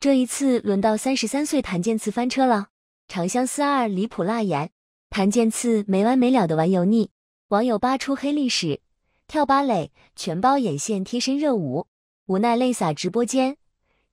这一次轮到三十三岁谭健次翻车了，《长相思二》离谱辣眼，谭健次没完没了的玩油腻，网友扒出黑历史，跳芭蕾全包眼线贴身热舞，无奈泪洒直播间。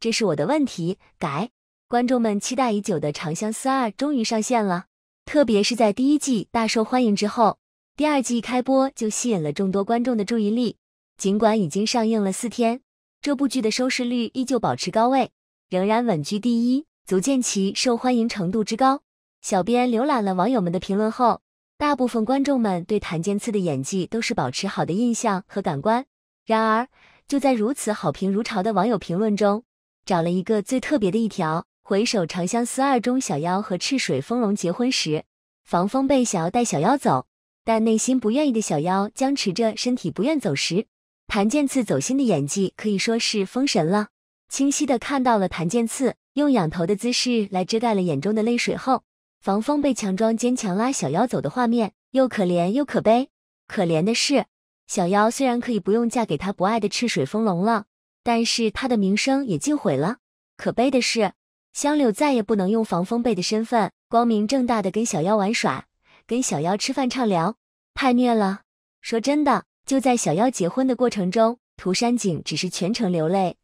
这是我的问题，改。观众们期待已久的《长相思二》终于上线了，特别是在第一季大受欢迎之后，第二季一开播就吸引了众多观众的注意力。尽管已经上映了四天，这部剧的收视率依旧保持高位。仍然稳居第一，足见其受欢迎程度之高。小编浏览了网友们的评论后，大部分观众们对谭健次的演技都是保持好的印象和感官。然而，就在如此好评如潮的网友评论中，找了一个最特别的一条：回首《长相思二》中小妖和赤水丰隆结婚时，防风被想要带小妖走，但内心不愿意的小妖僵持着身体不愿走时，谭健次走心的演技可以说是封神了。清晰的看到了檀健次用仰头的姿势来遮盖了眼中的泪水后，防风被强装坚强拉小妖走的画面，又可怜又可悲。可怜的是，小妖虽然可以不用嫁给他不爱的赤水风龙了，但是他的名声也尽毁了。可悲的是，香柳再也不能用防风被的身份，光明正大的跟小妖玩耍，跟小妖吃饭畅聊，太虐了。说真的，就在小妖结婚的过程中，涂山璟只是全程流泪。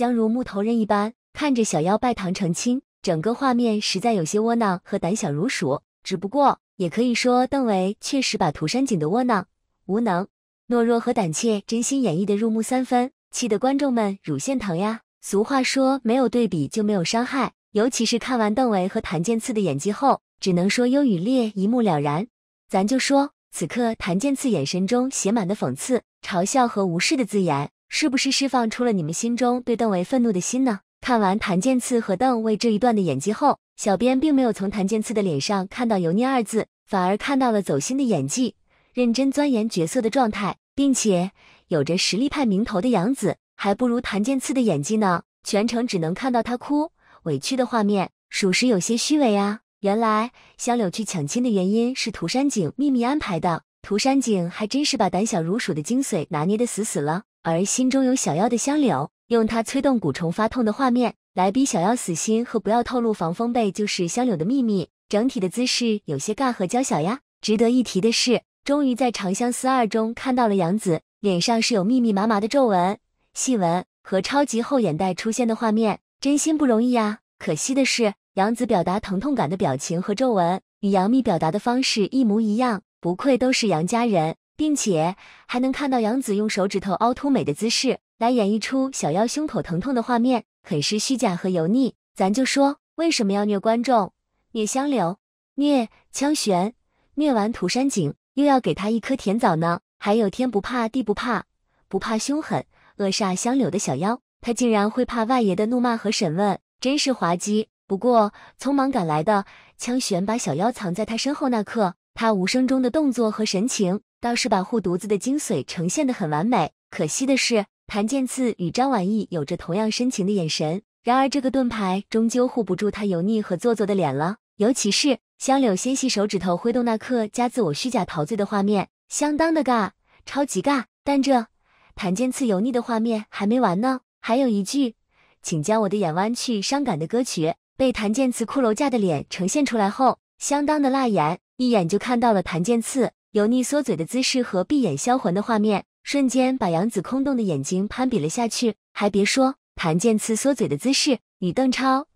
将如木头人一般看着小妖拜堂成亲，整个画面实在有些窝囊和胆小如鼠。只不过也可以说，邓为确实把涂山璟的窝囊、无能、懦弱和胆怯真心演绎的入木三分，气得观众们乳腺疼呀！俗话说，没有对比就没有伤害。尤其是看完邓为和谭健次的演技后，只能说优与劣一目了然。咱就说，此刻谭健次眼神中写满的讽刺、嘲笑和无视的字眼。是不是释放出了你们心中对邓为愤怒的心呢？看完谭健次和邓为这一段的演技后，小编并没有从谭健次的脸上看到油腻二字，反而看到了走心的演技，认真钻研角色的状态，并且有着实力派名头的杨紫，还不如谭健次的演技呢。全程只能看到他哭委屈的画面，属实有些虚伪啊。原来香柳去抢亲的原因是涂山璟秘密安排的，涂山璟还真是把胆小如鼠的精髓拿捏得死死了。而心中有小妖的香柳，用它催动蛊虫发痛的画面来逼小妖死心和不要透露防风被就是香柳的秘密。整体的姿势有些尬和娇小呀。值得一提的是，终于在《长相思二》中看到了杨紫，脸上是有密密麻麻的皱纹、细纹和超级厚眼袋出现的画面，真心不容易呀。可惜的是，杨紫表达疼痛感的表情和皱纹与杨幂表达的方式一模一样，不愧都是杨家人。并且还能看到杨紫用手指头凹凸美的姿势来演绎出小妖胸口疼痛的画面，很是虚假和油腻。咱就说，为什么要虐观众、虐香柳、虐枪玄、虐完涂山璟又要给他一颗甜枣呢？还有天不怕地不怕、不怕凶狠恶煞香柳的小妖，他竟然会怕外爷的怒骂和审问，真是滑稽。不过，匆忙赶来的枪玄把小妖藏在他身后那刻。他无声中的动作和神情，倒是把护犊子的精髓呈现的很完美。可惜的是，谭健次与张晚意有着同样深情的眼神。然而这个盾牌终究护不住他油腻和做作的脸了。尤其是香柳纤细手指头挥动那刻，加自我虚假陶醉的画面，相当的尬，超级尬。但这谭健次油腻的画面还没完呢，还有一句，请将我的眼弯去伤感的歌曲，被谭健次骷髅架的脸呈现出来后，相当的辣眼。一眼就看到了檀健次油腻缩嘴的姿势和闭眼销魂的画面，瞬间把杨子空洞的眼睛攀比了下去。还别说，檀健次缩嘴的姿势与邓超、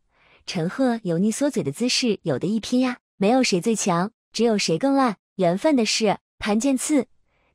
陈赫油腻缩嘴的姿势有的一拼呀。没有谁最强，只有谁更烂。缘分的是，檀健次、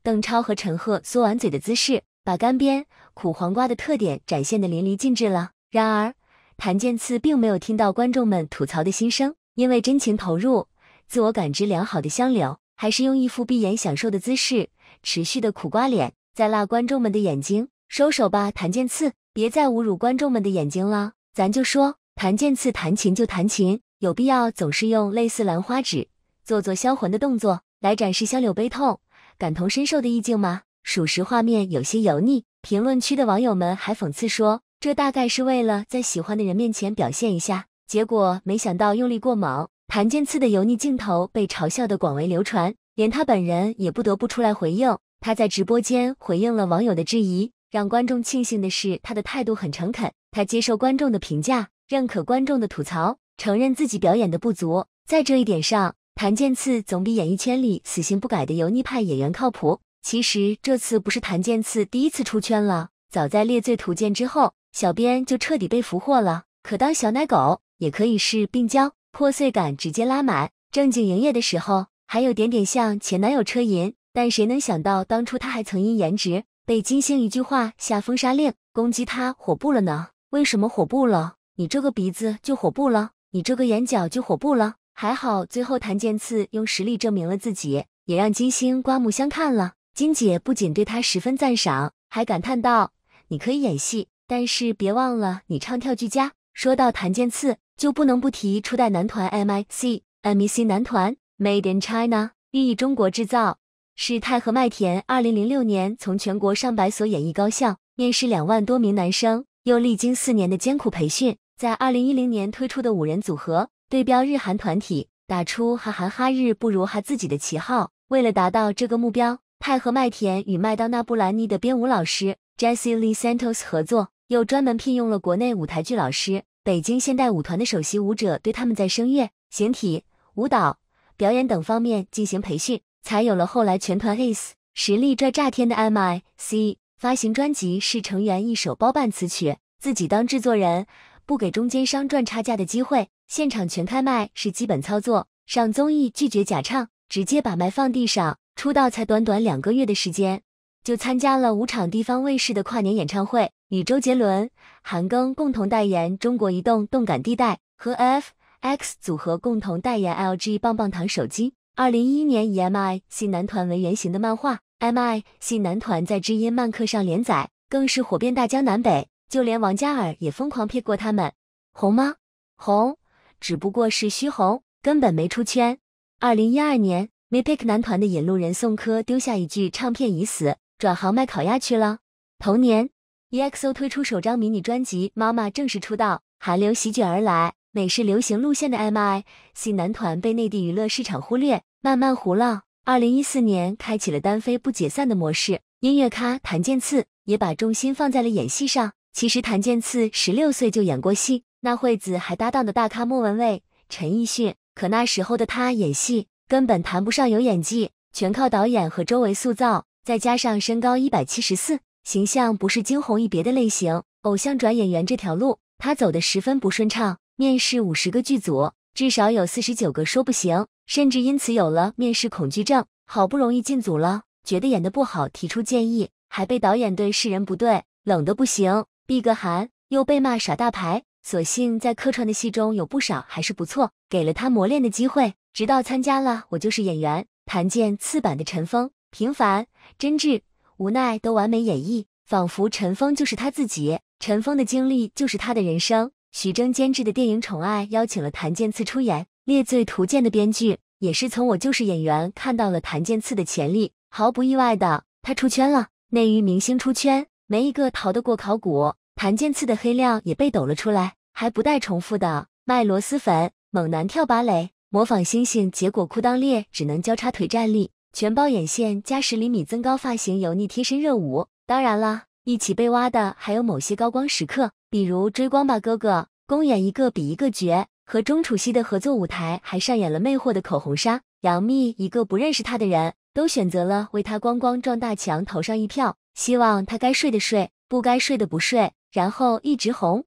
邓超和陈赫缩完嘴的姿势，把干煸苦黄瓜的特点展现得淋漓尽致了。然而，谭健次并没有听到观众们吐槽的心声，因为真情投入。自我感知良好的香柳，还是用一副闭眼享受的姿势，持续的苦瓜脸在辣观众们的眼睛。收手吧，谭健次，别再侮辱观众们的眼睛了。咱就说，谭健次弹琴就弹琴，有必要总是用类似兰花指做做销魂的动作来展示香柳悲痛、感同身受的意境吗？属实画面有些油腻。评论区的网友们还讽刺说，这大概是为了在喜欢的人面前表现一下，结果没想到用力过猛。谭健次的油腻镜头被嘲笑的广为流传，连他本人也不得不出来回应。他在直播间回应了网友的质疑，让观众庆幸的是，他的态度很诚恳，他接受观众的评价，认可观众的吐槽，承认自己表演的不足。在这一点上，谭健次总比演艺圈里死性不改的油腻派演员靠谱。其实这次不是谭健次第一次出圈了，早在《猎罪图鉴》之后，小编就彻底被俘获了。可当小奶狗，也可以是病娇。破碎感直接拉满。正经营业的时候，还有点点像前男友车银。但谁能想到，当初他还曾因颜值被金星一句话下封杀令，攻击他火不了呢？为什么火不了？你这个鼻子就火不了，你这个眼角就火不了。还好，最后谭健次用实力证明了自己，也让金星刮目相看了。金姐不仅对他十分赞赏，还感叹道：“你可以演戏，但是别忘了你唱跳俱佳。”说到檀健次，就不能不提初代男团 M I C M e C 男团 Made in China，寓意中国制造，是太和麦田2006年从全国上百所演艺高校面试两万多名男生，又历经四年的艰苦培训，在2010年推出的五人组合，对标日韩团体，打出哈韩哈日不如哈自己的旗号。为了达到这个目标，太和麦田与麦当娜布兰妮的编舞老师 Jessie L Santos 合作。又专门聘用了国内舞台剧老师，北京现代舞团的首席舞者，对他们在声乐、形体、舞蹈、表演等方面进行培训，才有了后来全团 c s 实力拽炸天的 MIC。发行专辑是成员一手包办词曲，自己当制作人，不给中间商赚差价的机会，现场全开麦是基本操作。上综艺拒绝假唱，直接把麦放地上。出道才短短两个月的时间，就参加了五场地方卫视的跨年演唱会。与周杰伦、韩庚共同代言中国移动动感地带，和 F X 组合共同代言 L G 棒棒糖手机。二零一一年以 M I C 男团为原型的漫画 M I C 男团在知音漫客上连载，更是火遍大江南北，就连王嘉尔也疯狂 P 过他们，红吗？红，只不过是虚红，根本没出圈。二零一二年，M I P K 男团的引路人宋柯丢下一句“唱片已死”，转行卖烤鸭去了。同年。EXO 推出首张迷你专辑，妈妈正式出道，韩流席卷而来。美式流行路线的 M.I.C 男团被内地娱乐市场忽略，慢慢胡闹。二零一四年开启了单飞不解散的模式。音乐咖谭健次也把重心放在了演戏上。其实谭健次十六岁就演过戏，那会子还搭档的大咖莫文蔚、陈奕迅。可那时候的他演戏根本谈不上有演技，全靠导演和周围塑造，再加上身高一百七十四。形象不是惊鸿一别的类型，偶像转演员这条路他走的十分不顺畅。面试五十个剧组，至少有四十九个说不行，甚至因此有了面试恐惧症。好不容易进组了，觉得演的不好，提出建议，还被导演对世人不对，冷的不行，避个寒，又被骂耍大牌。所幸在客串的戏中有不少还是不错，给了他磨练的机会。直到参加了《我就是演员》，谭剑次版的陈峰，平凡、真挚。无奈都完美演绎，仿佛陈峰就是他自己，陈峰的经历就是他的人生。徐峥监制的电影《宠爱》邀请了谭健次出演《猎罪图鉴》的编剧，也是从《我就是演员》看到了谭健次的潜力，毫不意外的他出圈了。内娱明星出圈，没一个逃得过考古。谭健次的黑料也被抖了出来，还不带重复的：卖螺蛳粉、猛男跳芭蕾、模仿猩猩，结果裤裆裂，只能交叉腿站立。全包眼线加十厘米增高发型，油腻贴身热舞。当然了，一起被挖的还有某些高光时刻，比如《追光吧哥哥》公演一个比一个绝，和钟楚曦的合作舞台还上演了魅惑的口红杀。杨幂一个不认识她的人都选择了为她光光撞大墙投上一票，希望她该睡的睡，不该睡的不睡，然后一直红。